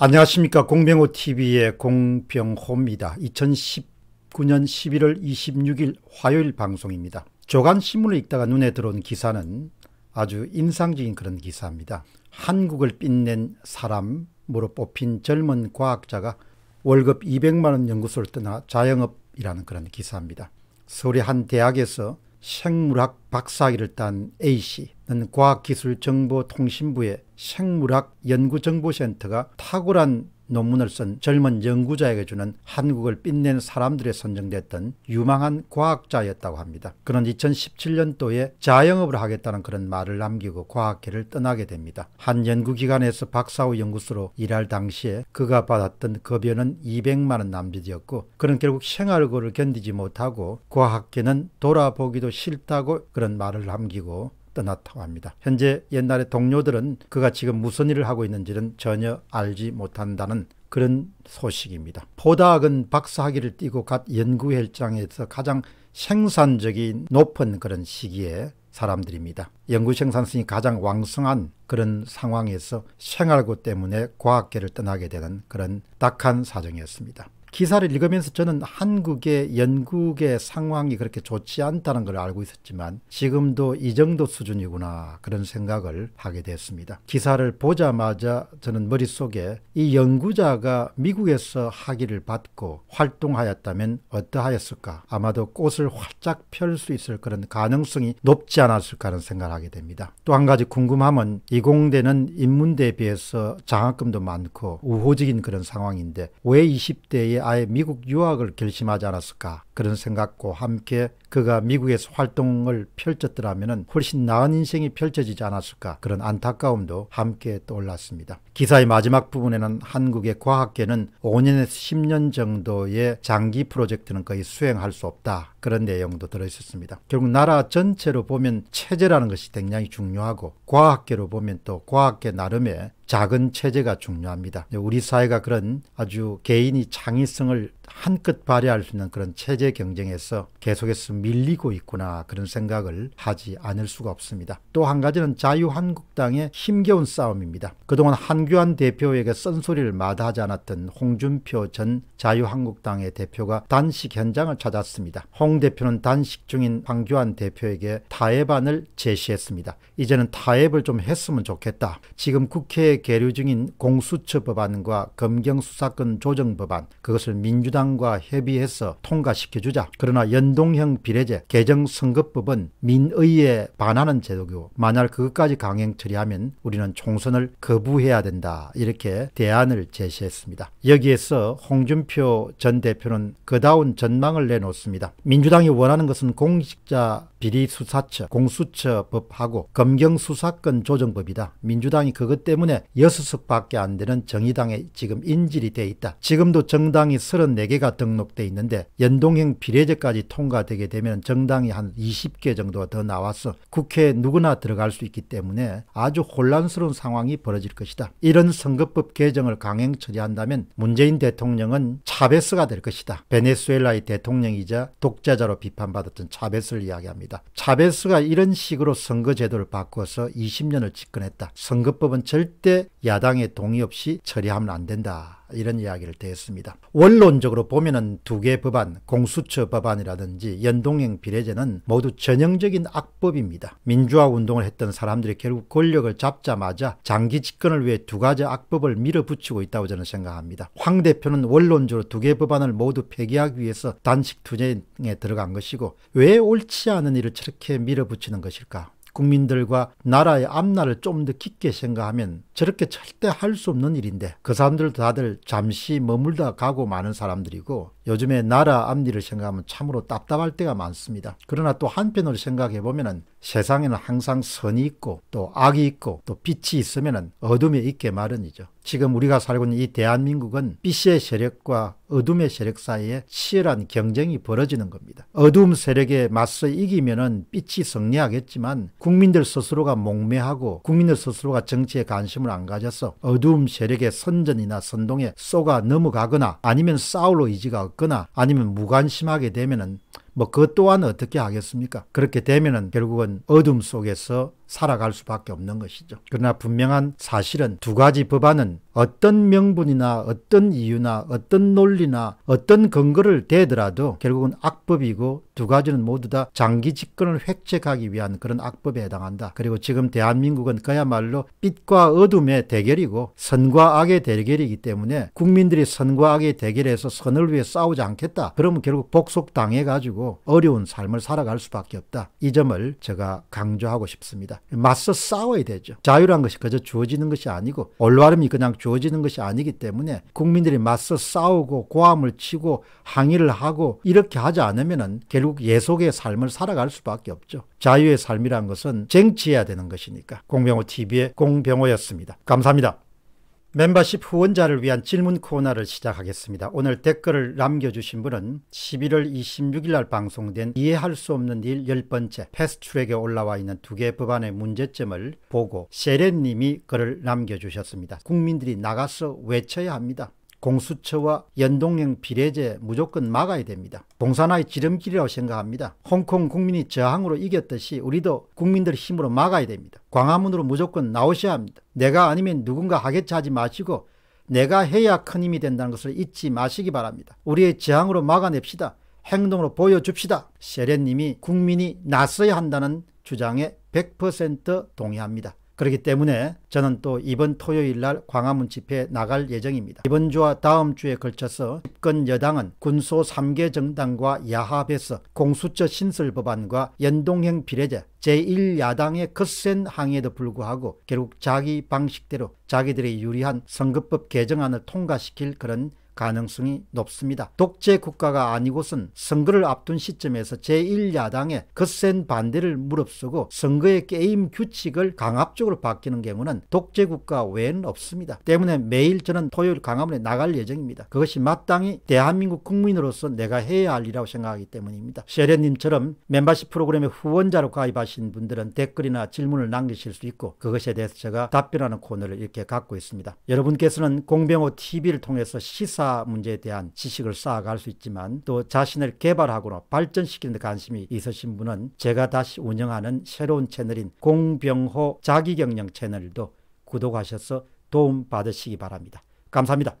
안녕하십니까 공병호TV의 공병호입니다. 2019년 11월 26일 화요일 방송입니다. 조간신문을 읽다가 눈에 들어온 기사는 아주 인상적인 그런 기사입니다. 한국을 빛낸 사람으로 뽑힌 젊은 과학자가 월급 200만원 연구소를 떠나 자영업이라는 그런 기사입니다. 서울의 한 대학에서 생물학 박사학위를 딴 A씨는 과학기술정보통신부의 생물학 연구정보센터가 탁월한 논문을 쓴 젊은 연구자에게 주는 한국을 빛낸 사람들에 선정됐던 유망한 과학자였다고 합니다. 그는 2017년도에 자영업을 하겠다는 그런 말을 남기고 과학계를 떠나게 됩니다. 한 연구기관에서 박사후 연구소로 일할 당시에 그가 받았던 급여는 200만 원 남짓이었고 그는 결국 생활고를 견디지 못하고 과학계는 돌아보기도 싫다고 그런 말을 남기고 떠났다고 합니다. 현재 옛날의 동료들은 그가 지금 무슨 일을 하고 있는지는 전혀 알지 못한다는 그런 소식입니다. 포닥은 박사학위를 띠고 갓 연구회장에서 가장 생산적인 높은 그런 시기에 사람들입니다. 연구 생산성이 가장 왕성한 그런 상황에서 생활고 때문에 과학계를 떠나게 되는 그런 딱한 사정이었습니다. 기사를 읽으면서 저는 한국의 영국의 상황이 그렇게 좋지 않다는 걸 알고 있었지만 지금도 이 정도 수준이구나 그런 생각을 하게 됐습니다. 기사를 보자마자 저는 머릿속에 이 연구자가 미국에서 학위를 받고 활동하였다면 어떠하였을까 아마도 꽃을 활짝 펼 수 있을 그런 가능성이 높지 않았을까 하는 생각을 하게 됩니다. 또 한 가지 궁금함은 이공대는 인문대에 비해서 장학금도 많고 우호적인 그런 상황인데 왜 20대에 아예 미국 유학을 결심하지 않았을까 그런 생각과 함께 그가 미국에서 활동을 펼쳤더라면 훨씬 나은 인생이 펼쳐지지 않았을까 그런 안타까움도 함께 떠올랐습니다. 기사의 마지막 부분에는 한국의 과학계는 5년에서 10년 정도의 장기 프로젝트는 거의 수행할 수 없다 그런 내용도 들어있었습니다. 결국 나라 전체로 보면 체제라는 것이 굉장히 중요하고 과학계로 보면 또 과학계 나름의 작은 체제가 중요합니다. 우리 사회가 그런 아주 개인이 창의성을 한껏 발휘할 수 있는 그런 체제 경쟁에서 계속해서 밀리고 있구나 그런 생각을 하지 않을 수가 없습니다. 또 한 가지는 자유한국당의 힘겨운 싸움입니다. 그동안 한규환 대표에게 쓴소리를 마다하지 않았던 홍준표 전 자유한국당의 대표가 단식 현장을 찾았습니다. 홍 대표는 단식 중인 황교안 대표에게 타협안을 제시했습니다. 이제는 타협을 좀 했으면 좋겠다. 지금 국회에 계류 중인 공수처 법안과 검경수사권 조정 법안 그것을 민주당 민주당과 협의해서 통과시켜주자. 그러나 연동형 비례제 개정선거법은 민의에 반하는 제도고 만약 그것까지 강행 처리하면 우리는 총선을 거부해야 된다. 이렇게 대안을 제시했습니다. 여기에서 홍준표 전 대표는 그다운 전망을 내놓습니다. 민주당이 원하는 것은 공직자 비리수사처, 공수처법하고 검경수사권 조정법이다. 민주당이 그것 때문에 6석밖에 안 되는 정의당에 지금 인질이 돼 있다. 지금도 정당이 34개가 등록돼 있는데 연동형 비례제까지 통과되게 되면 정당이 한 20개 정도가 더 나와서 국회에 누구나 들어갈 수 있기 때문에 아주 혼란스러운 상황이 벌어질 것이다. 이런 선거법 개정을 강행 처리한다면 문재인 대통령은 차베스가 될 것이다. 베네수엘라의 대통령이자 독재자로 비판받았던 차베스를 이야기합니다. 겁니다. 차베스가 이런 식으로 선거제도를 바꿔서 20년을 집권했다. 선거법은 절대 야당의 동의 없이 처리하면 안 된다. 이런 이야기를 대했습니다. 원론적으로 보면은 두 개 법안, 공수처 법안이라든지 연동형 비례제는 모두 전형적인 악법입니다. 민주화 운동을 했던 사람들이 결국 권력을 잡자마자 장기 집권을 위해 두 가지 악법을 밀어붙이고 있다고 저는 생각합니다. 황 대표는 원론적으로 두 개 법안을 모두 폐기하기 위해서 단식 투쟁에 들어간 것이고 왜 옳지 않은 일을 저렇게 밀어붙이는 것일까? 국민들과 나라의 앞날을 좀 더 깊게 생각하면 저렇게 절대 할 수 없는 일인데 그 사람들 다들 잠시 머물다 가고 많은 사람들이고 요즘에 나라 앞니를 생각하면 참으로 답답할 때가 많습니다. 그러나 또 한편으로 생각해 보면 세상에는 항상 선이 있고 또 악이 있고 또 빛이 있으면 어둠에 있게 마련이죠. 지금 우리가 살고 있는 이 대한민국은 빛의 세력과 어둠의 세력 사이에 치열한 경쟁이 벌어지는 겁니다. 어둠 세력에 맞서 이기면 빛이 승리하겠지만 국민들 스스로가 몽매하고 국민들 스스로가 정치에 관심을 관심을 안가졌어 어두움 세력의 선전이나 선동에 쏘가 넘어가거나 아니면 싸울로 의지가 없거나 아니면 무관심하게 되면은 뭐, 그 또한 어떻게 하겠습니까? 그렇게 되면은 결국은 어둠 속에서 살아갈 수밖에 없는 것이죠. 그러나 분명한 사실은 두 가지 법안은 어떤 명분이나 어떤 이유나 어떤 논리나 어떤 근거를 대더라도 결국은 악법이고 두 가지는 모두 다 장기 집권을 획책하기 위한 그런 악법에 해당한다. 그리고 지금 대한민국은 그야말로 빛과 어둠의 대결이고 선과 악의 대결이기 때문에 국민들이 선과 악의 대결에서 선을 위해 싸우지 않겠다. 그러면 결국 복속당해가지고 어려운 삶을 살아갈 수밖에 없다. 이 점을 제가 강조하고 싶습니다. 맞서 싸워야 되죠. 자유란 것이 그저 주어지는 것이 아니고 올바름이 그냥 주어지는 것이 아니기 때문에 국민들이 맞서 싸우고 고함을 치고 항의를 하고 이렇게 하지 않으면 결국 예속의 삶을 살아갈 수밖에 없죠. 자유의 삶이란 것은 쟁취해야 되는 것이니까. 공병호 TV의 공병호였습니다. 감사합니다. 멤버십 후원자를 위한 질문 코너를 시작하겠습니다. 오늘 댓글을 남겨주신 분은 11월 26일 날 방송된 이해할 수 없는 일 10번째 패스트트랙에 올라와 있는 두 개 법안의 문제점을 보고 세렌님이 글을 남겨주셨습니다. 국민들이 나가서 외쳐야 합니다. 공수처와 연동형 비례제 무조건 막아야 됩니다. 봉산나의 지름길이라고 생각합니다. 홍콩 국민이 저항으로 이겼듯이 우리도 국민들 힘으로 막아야 됩니다. 광화문으로 무조건 나오셔야 합니다. 내가 아니면 누군가 하겠지 하지 마시고 내가 해야 큰 힘이 된다는 것을 잊지 마시기 바랍니다. 우리의 저항으로 막아냅시다. 행동으로 보여줍시다. 세련님이 국민이 나서야 한다는 주장에 100% 동의합니다. 그렇기 때문에 저는 또 이번 토요일 날 광화문 집회에 나갈 예정입니다. 이번 주와 다음 주에 걸쳐서 집권 여당은 군소 3개 정당과 야합에서 공수처 신설 법안과 연동형 비례제 제1야당의 거센 항의에도 불구하고 결국 자기 방식대로 자기들의 유리한 선거법 개정안을 통과시킬 그런 가능성이 높습니다. 독재 국가가 아니고선 선거를 앞둔 시점에서 제1야당의 거센 반대를 무릅쓰고 선거의 게임 규칙을 강압적으로 바뀌는 경우는 독재 국가 외에는 없습니다. 때문에 매일 저는 토요일 강화문에 나갈 예정입니다. 그것이 마땅히 대한민국 국민으로서 내가 해야 할 일이라고 생각하기 때문입니다. 세련님처럼 멤버십 프로그램의 후원자로 가입하신 분들은 댓글이나 질문을 남기실 수 있고 그것에 대해서 제가 답변하는 코너를 이렇게 갖고 있습니다. 여러분께서는 공병호 TV를 통해서 시사 문제에 대한 지식을 쌓아갈 수 있지만 또 자신을 개발하거나 발전시키는 데 관심이 있으신 분은 제가 다시 운영하는 새로운 채널인 공병호 자기경영 채널도 구독하셔서 도움 받으시기 바랍니다. 감사합니다.